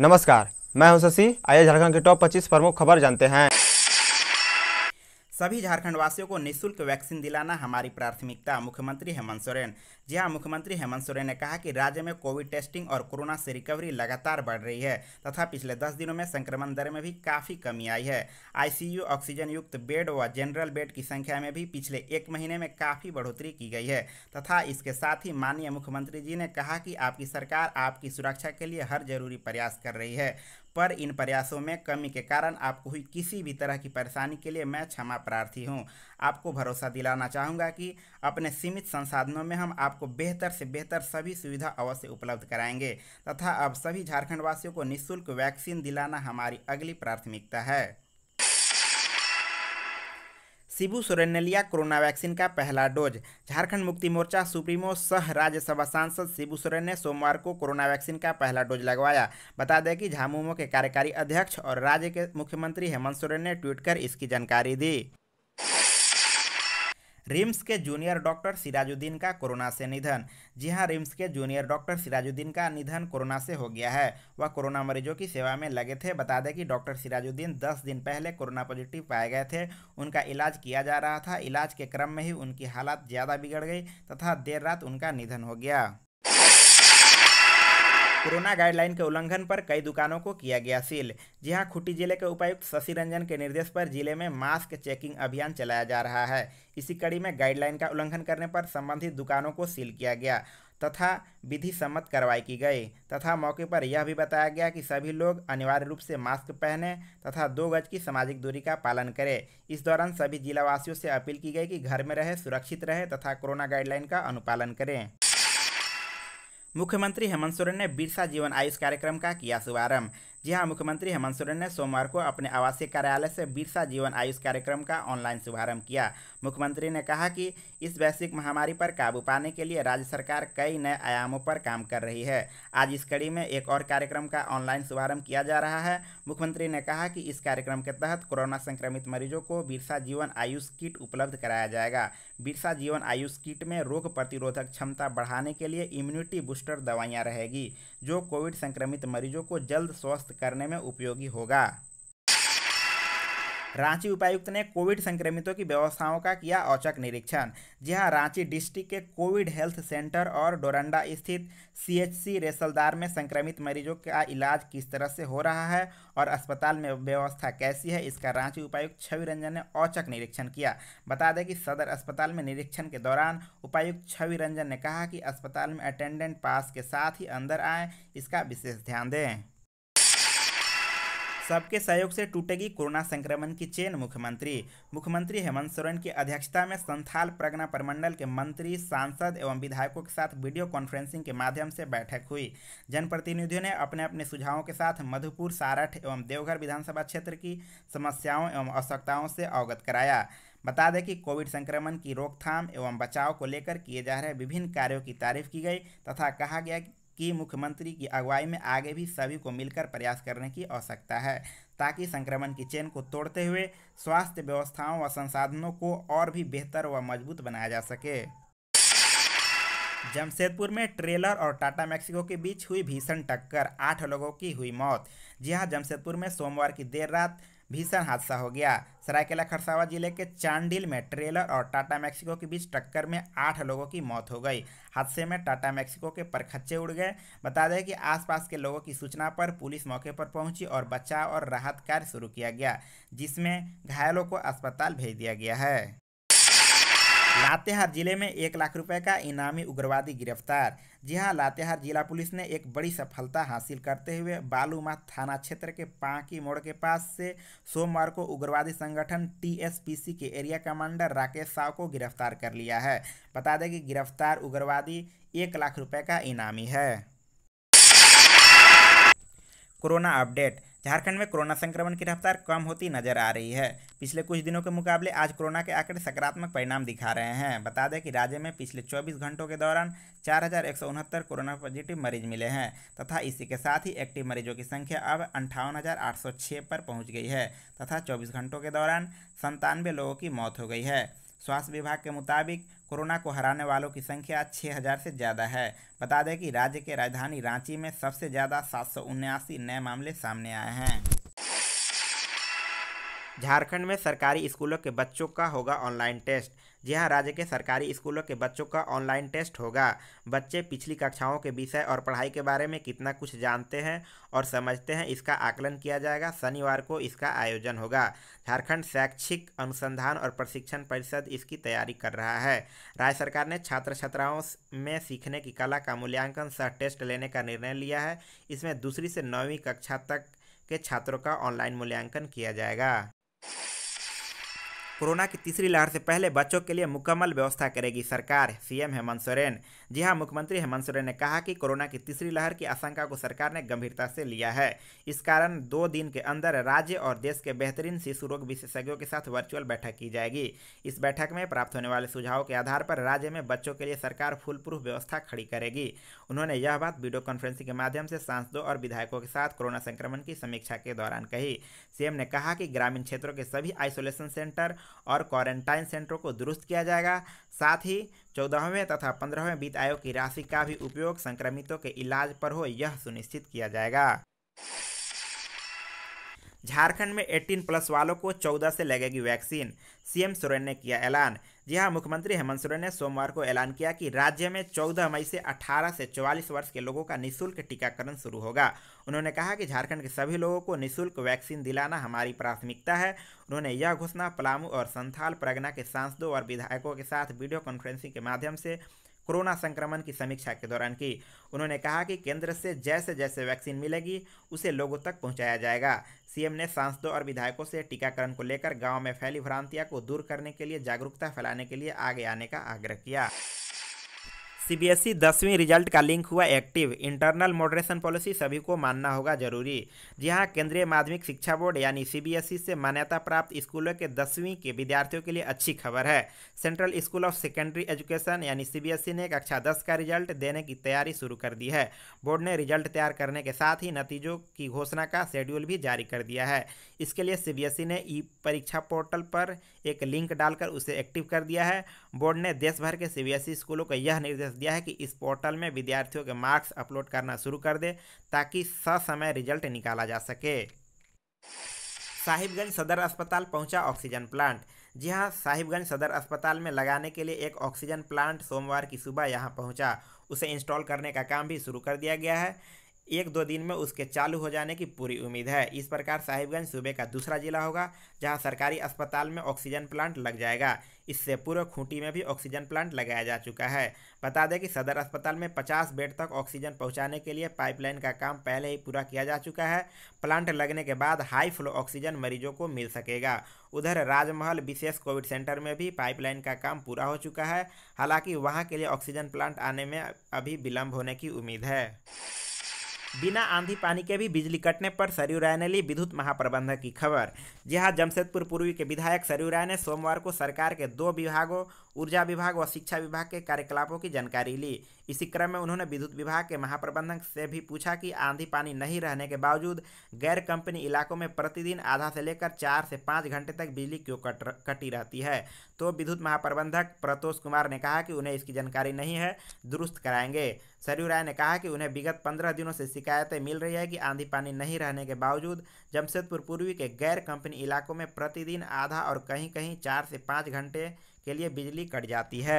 नमस्कार मैं हूं शशि आइए झारखंड के टॉप 25 प्रमुख खबर जानते हैं सभी झारखंड वासियों को निशुल्क वैक्सीन दिलाना हमारी प्राथमिकता मुख्यमंत्री हेमंत सोरेन जी हाँ मुख्यमंत्री हेमंत सोरेन ने कहा कि राज्य में कोविड टेस्टिंग और कोरोना से रिकवरी लगातार बढ़ रही है तथा पिछले दस दिनों में संक्रमण दर में भी काफ़ी कमी आई है आईसीयू ऑक्सीजन युक्त बेड व जनरल बेड की संख्या में भी पिछले एक महीने में काफ़ी बढ़ोतरी की गई है तथा इसके साथ ही माननीय मुख्यमंत्री जी ने कहा कि आपकी सरकार आपकी सुरक्षा के लिए हर जरूरी प्रयास कर रही है पर इन प्रयासों में कमी के कारण आपको हुई किसी भी तरह की परेशानी के लिए मैं क्षमा प्रार्थी हूँ आपको भरोसा दिलाना चाहूँगा कि अपने सीमित संसाधनों में हम आप आपको बेहतर से बेहतर सभी सुविधा अवश्य उपलब्ध कराएंगे तथा अब सभी झारखंडवासियों को निःशुल्क वैक्सीन दिलाना हमारी अगली प्राथमिकता है शिबू लिया कोरोना वैक्सीन का पहला डोज झारखंड मुक्ति मोर्चा सुप्रीमो सह राज्यसभा सांसद शिबू सोरेन ने सोमवार को कोरोना वैक्सीन का पहला डोज लगवाया बता दें कि झामुमो के कार्यकारी अध्यक्ष और राज्य के मुख्यमंत्री हेमंत सोरेन ने ट्वीट कर इसकी जानकारी दी रिम्स के जूनियर डॉक्टर सिराजुद्दीन का कोरोना से निधन जी हाँ रिम्स के जूनियर डॉक्टर सिराजुद्दीन का निधन कोरोना से हो गया है वह कोरोना मरीजों की सेवा में लगे थे बता दें कि डॉक्टर सिराजुद्दीन 10 दिन पहले कोरोना पॉजिटिव पाए गए थे उनका इलाज किया जा रहा था इलाज के क्रम में ही उनकी हालात ज़्यादा बिगड़ गई तथा देर रात उनका निधन हो गया कोरोना गाइडलाइन के उल्लंघन पर कई दुकानों को किया गया सील जी हाँ खुट्टी जिले के उपायुक्त शशि रंजन के निर्देश पर जिले में मास्क चेकिंग अभियान चलाया जा रहा है इसी कड़ी में गाइडलाइन का उल्लंघन करने पर संबंधित दुकानों को सील किया गया तथा विधि सम्मत कार्रवाई की गई तथा मौके पर यह भी बताया गया कि सभी लोग अनिवार्य रूप से मास्क पहने तथा दो गज की सामाजिक दूरी का पालन करें इस दौरान सभी जिलावासियों से अपील की गई कि घर में रहे सुरक्षित रहे तथा कोरोना गाइडलाइन का अनुपालन करें मुख्यमंत्री हेमंत सोरेन ने बिरसा जीवन आयुष कार्यक्रम का किया शुभारंभ जी हाँ मुख्यमंत्री हेमंत सोरेन ने सोमवार को अपने आवासीय कार्यालय से बिरसा जीवन आयुष कार्यक्रम का ऑनलाइन शुभारंभ किया मुख्यमंत्री ने कहा कि इस वैश्विक महामारी पर काबू पाने के लिए राज्य सरकार कई नए आयामों पर काम कर रही है आज इस कड़ी में एक और कार्यक्रम का ऑनलाइन शुभारंभ किया जा रहा है मुख्यमंत्री ने कहा कि इस कार्यक्रम के तहत कोरोना संक्रमित मरीजों को बिरसा जीवन आयुष किट उपलब्ध कराया जाएगा बिरसा जीवन आयुष किट में रोग प्रतिरोधक क्षमता बढ़ाने के लिए इम्यूनिटी बूस्टर दवाइयाँ रहेगी जो कोविड संक्रमित मरीजों को जल्द स्वस्थ ध्वस्त करने में उपयोगी होगा रांची उपायुक्त ने कोविड संक्रमितों की व्यवस्थाओं का किया औचक निरीक्षण जी हाँ रांची डिस्ट्रिक्ट के कोविड हेल्थ सेंटर और डोरंडा स्थित सीएचसी रेसलदार में संक्रमित मरीजों का इलाज किस तरह से हो रहा है और अस्पताल में व्यवस्था कैसी है इसका रांची उपायुक्त छवि रंजन ने औचक निरीक्षण किया बता दें कि सदर अस्पताल में निरीक्षण के दौरान उपायुक्त छवि रंजन ने कहा कि अस्पताल में अटेंडेंट पास के साथ ही अंदर आएँ इसका विशेष ध्यान दें सबके सहयोग से टूटेगी कोरोना संक्रमण की चेन मुख्यमंत्री मुख्यमंत्री हेमंत सोरेन की अध्यक्षता में संथाल प्रगना परमंडल के मंत्री सांसद एवं विधायकों के साथ वीडियो कॉन्फ्रेंसिंग के माध्यम से बैठक हुई जनप्रतिनिधियों ने अपने अपने सुझावों के साथ मधुपुर सारठ एवं देवघर विधानसभा क्षेत्र की समस्याओं एवं आवश्यकताओं से अवगत कराया बता दें कि कोविड संक्रमण की रोकथाम एवं बचाव को लेकर किए जा रहे विभिन्न कार्यों की तारीफ की गई तथा कहा गया कि कि मुख्यमंत्री की अगुवाई में आगे भी सभी को मिलकर प्रयास करने की आवश्यकता है ताकि संक्रमण की चेन को तोड़ते हुए स्वास्थ्य व्यवस्थाओं व संसाधनों को और भी बेहतर व मजबूत बनाया जा सके जमशेदपुर में ट्रेलर और टाटा मैक्सिको के बीच हुई भीषण टक्कर आठ लोगों की हुई मौत जी हाँ जमशेदपुर में सोमवार की देर रात भीषण हादसा हो गया सरायकेला खरसावा जिले के चांडिल में ट्रेलर और टाटा मैक्सिको के बीच टक्कर में आठ लोगों की मौत हो गई हादसे में टाटा मैक्सिको के परखच्चे उड़ गए बता दें कि आसपास के लोगों की सूचना पर पुलिस मौके पर पहुंची और बचाव और राहत कार्य शुरू किया गया जिसमें घायलों को अस्पताल भेज दिया गया है लातेहार जिले में एक लाख रुपए का इनामी उग्रवादी गिरफ्तार जी हाँ लातेहार जिला पुलिस ने एक बड़ी सफलता हासिल करते हुए बालूमा थाना क्षेत्र के पांकी मोड़ के पास से सोमवार को उग्रवादी संगठन टीएसपीसी के एरिया कमांडर राकेश साव को गिरफ्तार कर लिया है बता दें कि गिरफ्तार उग्रवादी एक लाख रुपये का इनामी है कोरोना अपडेट झारखंड में कोरोना संक्रमण की रफ्तार कम होती नजर आ रही है पिछले कुछ दिनों के मुकाबले आज कोरोना के आंकड़े सकारात्मक परिणाम दिखा रहे हैं बता दें कि राज्य में पिछले 24 घंटों के दौरान चार कोरोना पॉजिटिव मरीज मिले हैं तथा इसी के साथ ही एक्टिव मरीजों की संख्या अब अंठावन पर पहुँच गई है तथा चौबीस घंटों के दौरान संतानवे लोगों की मौत हो गई है स्वास्थ्य विभाग के मुताबिक कोरोना को हराने वालों की संख्या 6000 से ज़्यादा है बता दें कि राज्य के राजधानी रांची में सबसे ज़्यादा सात नए मामले सामने आए हैं झारखंड में सरकारी स्कूलों के बच्चों का होगा ऑनलाइन टेस्ट जी हाँ राज्य के सरकारी स्कूलों के बच्चों का ऑनलाइन टेस्ट होगा बच्चे पिछली कक्षाओं के विषय और पढ़ाई के बारे में कितना कुछ जानते हैं और समझते हैं इसका आकलन किया जाएगा शनिवार को इसका आयोजन होगा झारखंड शैक्षिक अनुसंधान और प्रशिक्षण परिषद इसकी तैयारी कर रहा है राज्य सरकार ने छात्र छात्राओं में सीखने की कला का मूल्यांकन सह टेस्ट लेने का निर्णय लिया है इसमें दूसरी से नौवीं कक्षा तक के छात्रों का ऑनलाइन मूल्यांकन किया जाएगा कोरोना की तीसरी लहर से पहले बच्चों के लिए मुकम्मल व्यवस्था करेगी सरकार सीएम हेमंत सोरेन जी हाँ मुख्यमंत्री हेमंत सोरेन ने कहा कि कोरोना की तीसरी लहर की आशंका को सरकार ने गंभीरता से लिया है इस कारण दो दिन के अंदर राज्य और देश के बेहतरीन शिशु रोग विशेषज्ञों के साथ वर्चुअल बैठक की जाएगी इस बैठक में प्राप्त होने वाले सुझावों के आधार पर राज्य में बच्चों के लिए सरकार फुल प्रूफ व्यवस्था खड़ी करेगी उन्होंने यह बात वीडियो कॉन्फ्रेंसिंग के माध्यम से सांसदों और विधायकों के साथ कोरोना संक्रमण की समीक्षा के दौरान कही सीएम ने कहा कि ग्रामीण क्षेत्रों के सभी आइसोलेशन सेंटर और क्वारंटाइन सेंटरों को दुरुस्त किया जाएगा साथ ही चौदहवें तथा पंद्रहवें वित्त आयोग की राशि का भी उपयोग संक्रमितों के इलाज पर हो यह सुनिश्चित किया जाएगा झारखंड में 18 प्लस वालों को 14 से लगेगी वैक्सीन सीएम सोरेन ने किया ऐलान जी हाँ मुख्यमंत्री हेमंत सोरेन ने सोमवार को ऐलान किया कि राज्य में 14 मई से 18 से 44 वर्ष के लोगों का निशुल्क टीकाकरण शुरू होगा उन्होंने कहा कि झारखंड के सभी लोगों को निशुल्क वैक्सीन दिलाना हमारी प्राथमिकता है उन्होंने यह घोषणा पलामू और संथाल परगना के सांसदों और विधायकों के साथ वीडियो कॉन्फ्रेंसिंग के माध्यम से कोरोना संक्रमण की समीक्षा के दौरान की उन्होंने कहा कि केंद्र से जैसे जैसे वैक्सीन मिलेगी उसे लोगों तक पहुंचाया जाएगा सीएम ने सांसदों और विधायकों से टीकाकरण को लेकर गांव में फैली भ्रांतियां को दूर करने के लिए जागरूकता फैलाने के लिए आगे आने का आग्रह किया सीबीएसई दसवीं रिजल्ट का लिंक हुआ एक्टिव इंटरनल मॉडरेशन पॉलिसी सभी को मानना होगा जरूरी जी हाँ केंद्रीय माध्यमिक शिक्षा बोर्ड यानी सीबीएसई से मान्यता प्राप्त स्कूलों के दसवीं के विद्यार्थियों के लिए अच्छी खबर है central school of secondary education यानी सीबीएसई ने कक्षा अच्छा दस का रिजल्ट देने की तैयारी शुरू कर दी है बोर्ड ने रिजल्ट तैयार करने के साथ ही नतीजों की घोषणा का शेड्यूल भी जारी कर दिया है इसके लिए ई ने ई परीक्षा पोर्टल पर एक लिंक डालकर उसे एक्टिव कर दिया है बोर्ड ने देश भर के ई स्कूलों को यह निर्देश दिया है कि इस पोर्टल में विद्यार्थियों के मार्क्स अपलोड करना शुरू कर दे ताकि ससमय रिजल्ट निकाला जा सके साहिबगंज सदर अस्पताल पहुंचा ऑक्सीजन प्लांट जी हाँ साहिबगंज सदर अस्पताल में लगाने के लिए एक ऑक्सीजन प्लांट सोमवार की सुबह यहाँ पहुँचा उसे इंस्टॉल करने का काम भी शुरू कर दिया गया है एक दो दिन में उसके चालू हो जाने की पूरी उम्मीद है इस प्रकार साहिबगंज सूबे का दूसरा जिला होगा जहां सरकारी अस्पताल में ऑक्सीजन प्लांट लग जाएगा इससे पूर्व खूंटी में भी ऑक्सीजन प्लांट लगाया जा चुका है बता दें कि सदर अस्पताल में 50 बेड तक ऑक्सीजन पहुंचाने के लिए पाइपलाइन का काम पहले ही पूरा किया जा चुका है प्लांट लगने के बाद हाई फ्लो ऑक्सीजन मरीजों को मिल सकेगा उधर राजमहल विशेष कोविड सेंटर में भी पाइपलाइन का काम पूरा हो चुका है हालांकि वहां के लिए ऑक्सीजन प्लांट आने में अभी विलंब होने की उम्मीद है बिना आंधी पानी के भी बिजली कटने पर सरयू राय ने ली विद्युत महाप्रबंधक की खबर जी हाँ जमशेदपुर पूर्वी के विधायक सरयू राय ने सोमवार को सरकार के दो विभागों ऊर्जा विभाग व शिक्षा विभाग के कार्यकलापों की जानकारी ली इसी क्रम में उन्होंने विद्युत विभाग के महाप्रबंधक से भी पूछा कि आंधी पानी नहीं रहने के बावजूद गैर कंपनी इलाकों में प्रतिदिन आधा से लेकर चार से पाँच घंटे तक बिजली क्यों कट कटी रहती है तो विद्युत महाप्रबंधक प्रतोष कुमार ने कहा कि उन्हें इसकी जानकारी नहीं है दुरुस्त कराएंगे सरयू राय ने कहा कि उन्हें विगत पंद्रह दिनों से शिकायतें मिल रही है कि आंधी पानी नहीं रहने के बावजूद जमशेदपुर पूर्वी के गैर कंपनी इलाकों में प्रतिदिन आधा और कहीं कहीं चार से पाँच घंटे के लिए बिजली कट जाती है